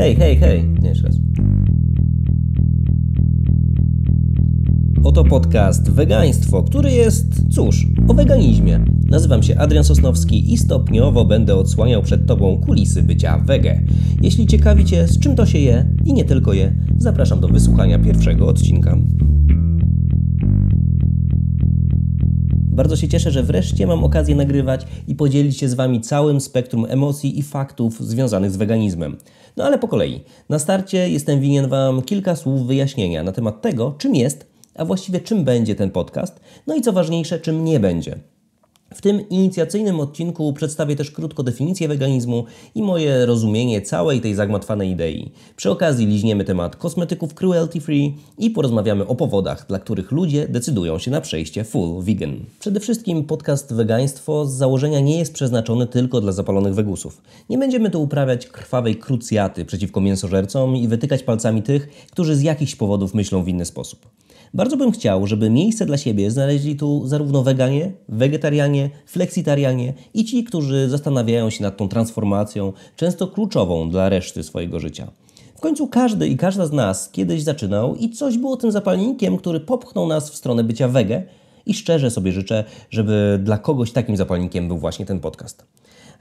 Hej, hej, hej. Nie, jeszcze raz. Oto podcast Wegaństwo, który jest, cóż, o weganizmie. Nazywam się Adrian Sosnowski i stopniowo będę odsłaniał przed Tobą kulisy bycia wege. Jeśli ciekawi Cię, z czym to się je i nie tylko je, zapraszam do wysłuchania pierwszego odcinka. Bardzo się cieszę, że wreszcie mam okazję nagrywać i podzielić się z Wami całym spektrum emocji i faktów związanych z weganizmem. No ale po kolei. Na starcie jestem winien Wam kilka słów wyjaśnienia na temat tego, czym jest, a właściwie czym będzie ten podcast, no i co ważniejsze, czym nie będzie. W tym inicjacyjnym odcinku przedstawię też krótko definicję weganizmu i moje rozumienie całej tej zagmatwanej idei. Przy okazji liźniemy temat kosmetyków cruelty free i porozmawiamy o powodach, dla których ludzie decydują się na przejście full vegan. Przede wszystkim podcast Wegaństwo z założenia nie jest przeznaczony tylko dla zapalonych wegusów. Nie będziemy tu uprawiać krwawej krucjaty przeciwko mięsożercom i wytykać palcami tych, którzy z jakichś powodów myślą w inny sposób. Bardzo bym chciał, żeby miejsce dla siebie znaleźli tu zarówno weganie, wegetarianie, fleksitarianie i ci, którzy zastanawiają się nad tą transformacją, często kluczową dla reszty swojego życia. W końcu każdy i każda z nas kiedyś zaczynał i coś było tym zapalnikiem, który popchnął nas w stronę bycia wege i szczerze sobie życzę, żeby dla kogoś takim zapalnikiem był właśnie ten podcast.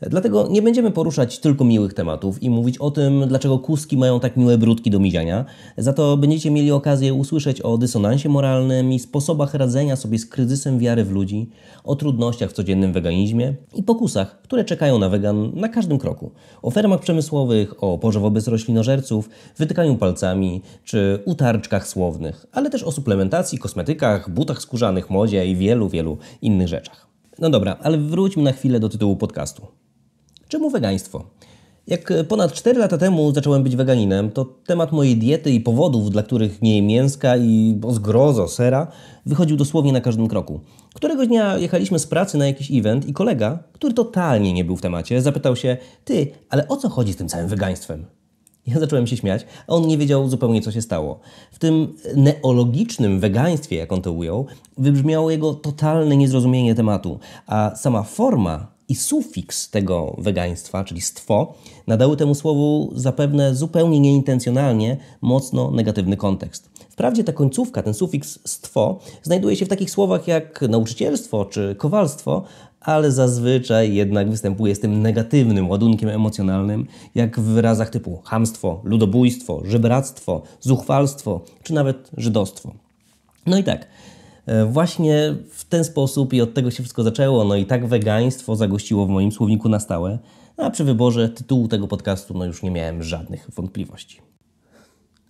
Dlatego nie będziemy poruszać tylko miłych tematów i mówić o tym, dlaczego kuski mają tak miłe brudki do miziania. Za to będziecie mieli okazję usłyszeć o dysonansie moralnym i sposobach radzenia sobie z kryzysem wiary w ludzi, o trudnościach w codziennym weganizmie i pokusach, które czekają na wegan na każdym kroku. O fermach przemysłowych, o porze wobec roślinożerców, wytykaniu palcami czy utarczkach słownych, ale też o suplementacji, kosmetykach, butach skórzanych, modzie i wielu, wielu innych rzeczach. No dobra, ale wróćmy na chwilę do tytułu podcastu. Czemu wegaństwo? Jak e, ponad 4 lata temu zacząłem być weganinem, to temat mojej diety i powodów, dla których nie jem mięska i o zgrozo sera, wychodził dosłownie na każdym kroku. Którego dnia jechaliśmy z pracy na jakiś event i kolega, który totalnie nie był w temacie, zapytał się: Ty, ale o co chodzi z tym całym wegaństwem? Ja zacząłem się śmiać, a on nie wiedział zupełnie, co się stało. W tym neologicznym wegaństwie, jak on to ujął, wybrzmiało jego totalne niezrozumienie tematu, a sama forma i sufiks tego wegaństwa, czyli stwo, nadały temu słowu zapewne zupełnie nieintencjonalnie mocno negatywny kontekst. Wprawdzie ta końcówka, ten sufiks stwo, znajduje się w takich słowach jak nauczycielstwo czy kowalstwo, ale zazwyczaj jednak występuje z tym negatywnym ładunkiem emocjonalnym, jak w wyrazach typu hamstwo, ludobójstwo, żebractwo, zuchwalstwo czy nawet żydostwo. No i tak, E, właśnie w ten sposób i od tego się wszystko zaczęło. No i tak wegaństwo zagościło w moim słowniku na stałe, no a przy wyborze tytułu tego podcastu no już nie miałem żadnych wątpliwości.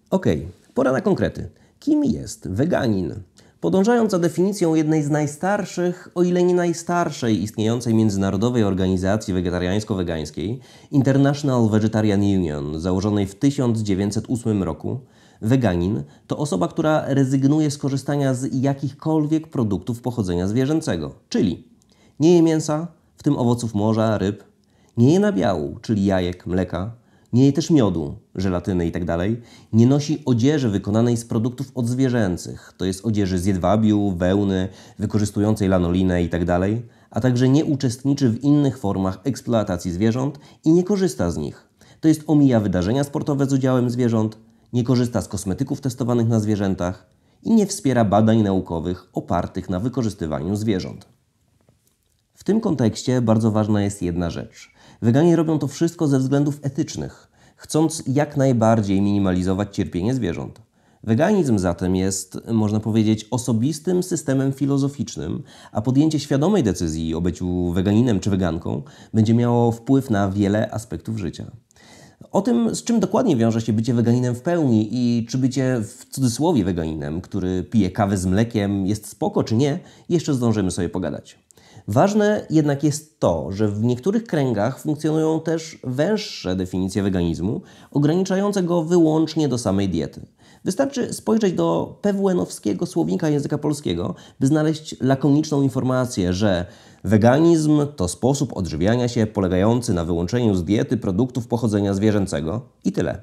Okej, okay, pora na konkrety. Kim jest weganin? Podążając za definicją jednej z najstarszych, o ile nie najstarszej istniejącej międzynarodowej organizacji wegetariańsko-wegańskiej, International Vegetarian Union, założonej w 1908 roku, Weganin to osoba, która rezygnuje z korzystania z jakichkolwiek produktów pochodzenia zwierzęcego, czyli nie je mięsa, w tym owoców morza, ryb, nie je nabiału, czyli jajek, mleka, nie je też miodu, żelatyny itd. Tak nie nosi odzieży wykonanej z produktów odzwierzęcych, to jest odzieży z jedwabiu, wełny, wykorzystującej lanolinę itd., tak a także nie uczestniczy w innych formach eksploatacji zwierząt i nie korzysta z nich. To jest omija wydarzenia sportowe z udziałem zwierząt, nie korzysta z kosmetyków testowanych na zwierzętach i nie wspiera badań naukowych opartych na wykorzystywaniu zwierząt. W tym kontekście bardzo ważna jest jedna rzecz. Weganie robią to wszystko ze względów etycznych, chcąc jak najbardziej minimalizować cierpienie zwierząt. Weganizm zatem jest, można powiedzieć, osobistym systemem filozoficznym, a podjęcie świadomej decyzji o byciu weganinem czy weganką będzie miało wpływ na wiele aspektów życia. O tym, z czym dokładnie wiąże się bycie weganinem w pełni i czy bycie w cudzysłowie weganinem, który pije kawę z mlekiem, jest spoko czy nie, jeszcze zdążymy sobie pogadać. Ważne jednak jest to, że w niektórych kręgach funkcjonują też węższe definicje weganizmu, ograniczające go wyłącznie do samej diety. Wystarczy spojrzeć do PWN-owskiego słownika języka polskiego, by znaleźć lakoniczną informację, że weganizm to sposób odżywiania się polegający na wyłączeniu z diety produktów pochodzenia zwierzęcego i tyle.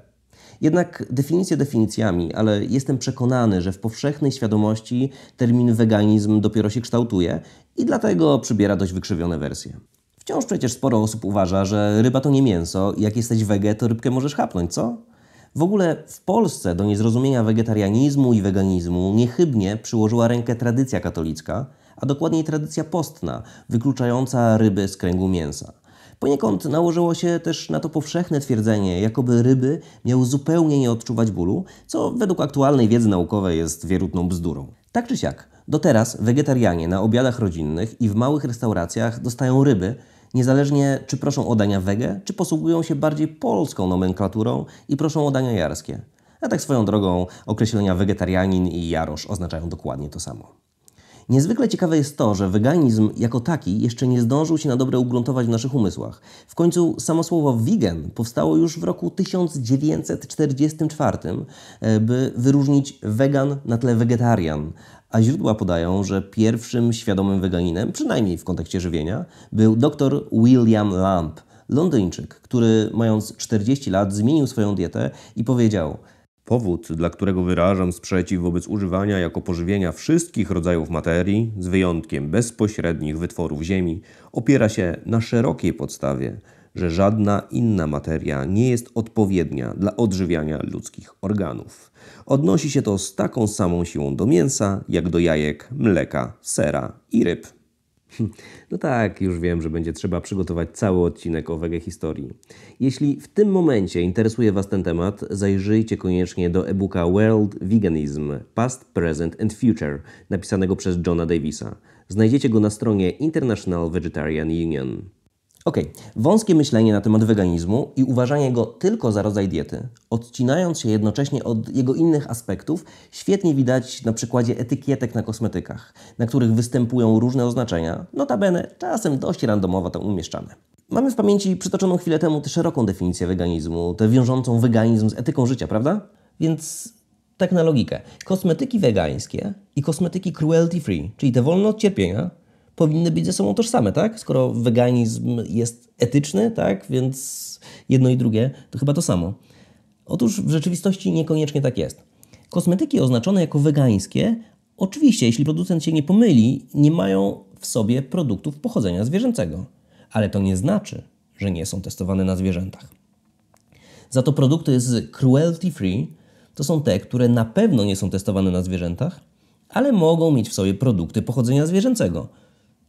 Jednak definicje definicjami, ale jestem przekonany, że w powszechnej świadomości termin weganizm dopiero się kształtuje i dlatego przybiera dość wykrzywione wersje. Wciąż przecież sporo osób uważa, że ryba to nie mięso i jak jesteś wege, to rybkę możesz chapnąć, co? W ogóle w Polsce do niezrozumienia wegetarianizmu i weganizmu niechybnie przyłożyła rękę tradycja katolicka, a dokładniej tradycja postna, wykluczająca ryby z kręgu mięsa. Poniekąd nałożyło się też na to powszechne twierdzenie, jakoby ryby miały zupełnie nie odczuwać bólu, co według aktualnej wiedzy naukowej jest wierutną bzdurą. Tak czy siak, do teraz wegetarianie na obiadach rodzinnych i w małych restauracjach dostają ryby, niezależnie czy proszą o dania wege, czy posługują się bardziej polską nomenklaturą i proszą o dania jarskie. A tak swoją drogą określenia wegetarianin i jarosz oznaczają dokładnie to samo. Niezwykle ciekawe jest to, że weganizm jako taki jeszcze nie zdążył się na dobre ugruntować w naszych umysłach. W końcu samo słowo vegan powstało już w roku 1944, e, by wyróżnić wegan na tle wegetarian, a źródła podają, że pierwszym świadomym weganinem, przynajmniej w kontekście żywienia, był dr William Lamb, londyńczyk, który mając 40 lat zmienił swoją dietę i powiedział: Powód, dla którego wyrażam sprzeciw wobec używania jako pożywienia wszystkich rodzajów materii, z wyjątkiem bezpośrednich wytworów ziemi, opiera się na szerokiej podstawie że żadna inna materia nie jest odpowiednia dla odżywiania ludzkich organów. Odnosi się to z taką samą siłą do mięsa, jak do jajek, mleka, sera i ryb. Hm, no tak, już wiem, że będzie trzeba przygotować cały odcinek o wege historii. Jeśli w tym momencie interesuje Was ten temat, zajrzyjcie koniecznie do e-booka World Veganism Past, Present and Future, napisanego przez Johna Davisa. Znajdziecie go na stronie International Vegetarian Union. Ok, wąskie myślenie na temat weganizmu i uważanie go tylko za rodzaj diety, odcinając się jednocześnie od jego innych aspektów, świetnie widać na przykładzie etykietek na kosmetykach, na których występują różne oznaczenia, notabene czasem dość randomowo tam umieszczane. Mamy w pamięci przytoczoną chwilę temu tę szeroką definicję weganizmu, tę wiążącą weganizm z etyką życia, prawda? Więc tak na logikę. Kosmetyki wegańskie i kosmetyki cruelty free, czyli te wolne od cierpienia, powinny być ze sobą tożsame, tak? Skoro weganizm jest etyczny, tak? Więc jedno i drugie to chyba to samo. Otóż w rzeczywistości niekoniecznie tak jest. Kosmetyki oznaczone jako wegańskie, oczywiście, jeśli producent się nie pomyli, nie mają w sobie produktów pochodzenia zwierzęcego, ale to nie znaczy, że nie są testowane na zwierzętach. Za to produkty z cruelty free to są te, które na pewno nie są testowane na zwierzętach, ale mogą mieć w sobie produkty pochodzenia zwierzęcego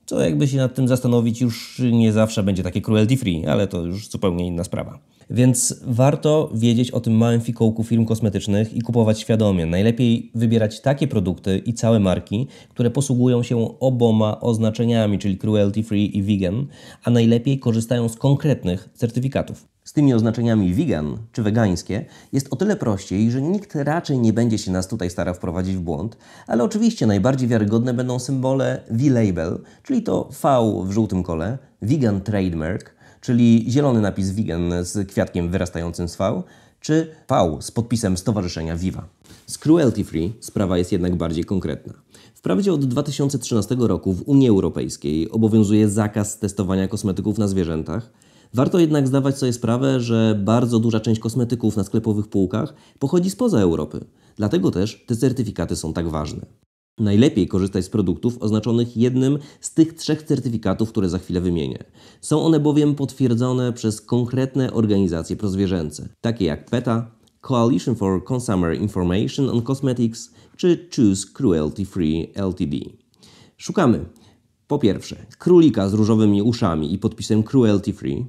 co jakby się nad tym zastanowić, już nie zawsze będzie takie cruelty free, ale to już zupełnie inna sprawa. Więc warto wiedzieć o tym małym fikołku firm kosmetycznych i kupować świadomie. Najlepiej wybierać takie produkty i całe marki, które posługują się oboma oznaczeniami, czyli cruelty free i vegan, a najlepiej korzystają z konkretnych certyfikatów. Z tymi oznaczeniami vegan czy wegańskie jest o tyle prościej, że nikt raczej nie będzie się nas tutaj starał wprowadzić w błąd, ale oczywiście najbardziej wiarygodne będą symbole V-Label, czyli to V w żółtym kole, Vegan Trademark, czyli zielony napis vegan z kwiatkiem wyrastającym z V, czy V z podpisem Stowarzyszenia Viva. Z cruelty free sprawa jest jednak bardziej konkretna. Wprawdzie od 2013 roku w Unii Europejskiej obowiązuje zakaz testowania kosmetyków na zwierzętach, Warto jednak zdawać sobie sprawę, że bardzo duża część kosmetyków na sklepowych półkach pochodzi spoza Europy. Dlatego też te certyfikaty są tak ważne. Najlepiej korzystać z produktów oznaczonych jednym z tych trzech certyfikatów, które za chwilę wymienię. Są one bowiem potwierdzone przez konkretne organizacje prozwierzęce, takie jak PETA, Coalition for Consumer Information on Cosmetics czy Choose Cruelty Free LTD. Szukamy po pierwsze królika z różowymi uszami i podpisem Cruelty Free,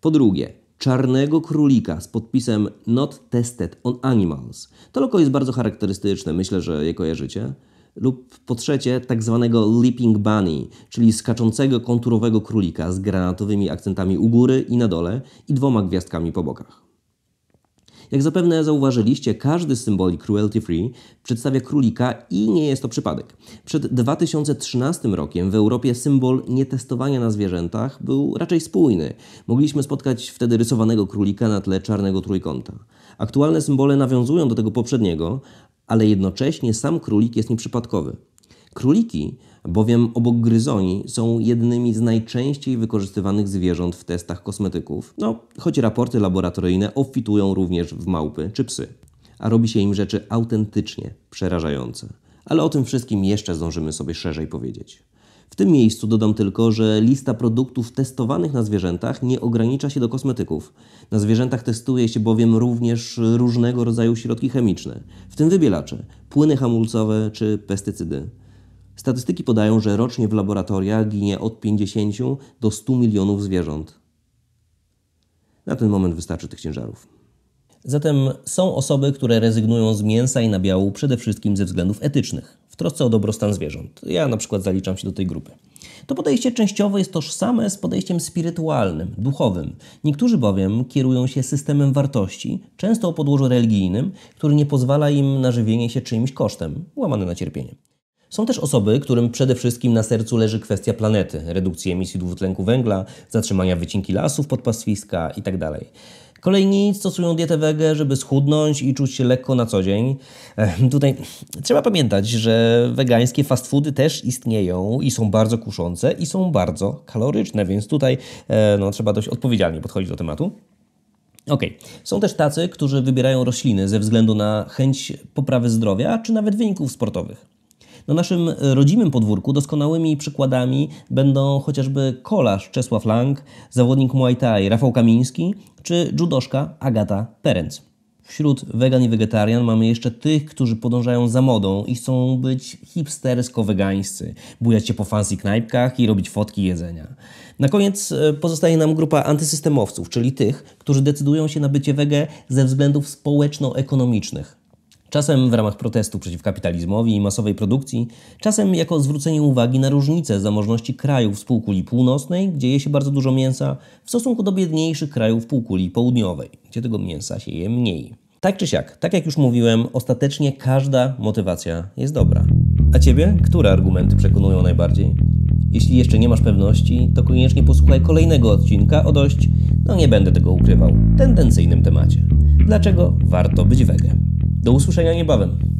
po drugie czarnego królika z podpisem Not Tested on Animals. To loko jest bardzo charakterystyczne, myślę, że je kojarzycie lub po trzecie tak zwanego leaping bunny, czyli skaczącego konturowego królika z granatowymi akcentami u góry i na dole i dwoma gwiazdkami po bokach. Jak zapewne zauważyliście, każdy symbol cruelty free przedstawia królika i nie jest to przypadek. Przed 2013 rokiem w Europie symbol nietestowania na zwierzętach był raczej spójny. Mogliśmy spotkać wtedy rysowanego królika na tle czarnego trójkąta. Aktualne symbole nawiązują do tego poprzedniego, ale jednocześnie sam królik jest nieprzypadkowy. Króliki bowiem obok gryzoni są jednymi z najczęściej wykorzystywanych zwierząt w testach kosmetyków, no choć raporty laboratoryjne obfitują również w małpy czy psy, a robi się im rzeczy autentycznie przerażające. Ale o tym wszystkim jeszcze zdążymy sobie szerzej powiedzieć. W tym miejscu dodam tylko, że lista produktów testowanych na zwierzętach nie ogranicza się do kosmetyków. Na zwierzętach testuje się bowiem również różnego rodzaju środki chemiczne, w tym wybielacze, płyny hamulcowe czy pestycydy. Statystyki podają, że rocznie w laboratoriach ginie od 50 do 100 milionów zwierząt. Na ten moment wystarczy tych ciężarów. Zatem są osoby, które rezygnują z mięsa i nabiału przede wszystkim ze względów etycznych w trosce o dobrostan zwierząt. Ja na przykład zaliczam się do tej grupy. To podejście częściowo jest tożsame z podejściem spirytualnym, duchowym. Niektórzy bowiem kierują się systemem wartości, często o podłożu religijnym, który nie pozwala im na żywienie się czyimś kosztem, łamane na cierpienie. Są też osoby, którym przede wszystkim na sercu leży kwestia planety, redukcji emisji dwutlenku węgla, zatrzymania wycinki lasów pod pastwiska itd. Tak Kolejni stosują dietę wege, żeby schudnąć i czuć się lekko na co dzień. Ehm, tutaj trzeba pamiętać, że wegańskie fast foody też istnieją i są bardzo kuszące i są bardzo kaloryczne, więc tutaj e, no, trzeba dość odpowiedzialnie podchodzić do tematu. OK. Są też tacy, którzy wybierają rośliny ze względu na chęć poprawy zdrowia czy nawet wyników sportowych. Na no, naszym e, rodzimym podwórku doskonałymi przykładami będą chociażby kolarz Czesław Lang, zawodnik Muay Thai Rafał Kamiński czy judoszka Agata Perenc. Wśród wegan i wegetarian mamy jeszcze tych, którzy podążają za modą i chcą być hipstersko-wegańscy, bujać się po fancy knajpkach i robić fotki jedzenia. Na koniec e, pozostaje nam grupa antysystemowców, czyli tych, którzy decydują się na bycie wege ze względów społeczno-ekonomicznych. Czasem w ramach protestu przeciw kapitalizmowi i masowej produkcji, czasem jako zwrócenie uwagi na różnice zamożności krajów z półkuli północnej, gdzie je się bardzo dużo mięsa, w stosunku do biedniejszych krajów półkuli południowej, gdzie tego mięsa się je mniej. Tak czy siak, tak jak już mówiłem, ostatecznie każda motywacja jest dobra. A ciebie? Które argumenty przekonują najbardziej? Jeśli jeszcze nie masz pewności, to koniecznie posłuchaj kolejnego odcinka o dość, no nie będę tego ukrywał, tendencyjnym temacie. Dlaczego warto być wege? Do usłyszenia niebawem.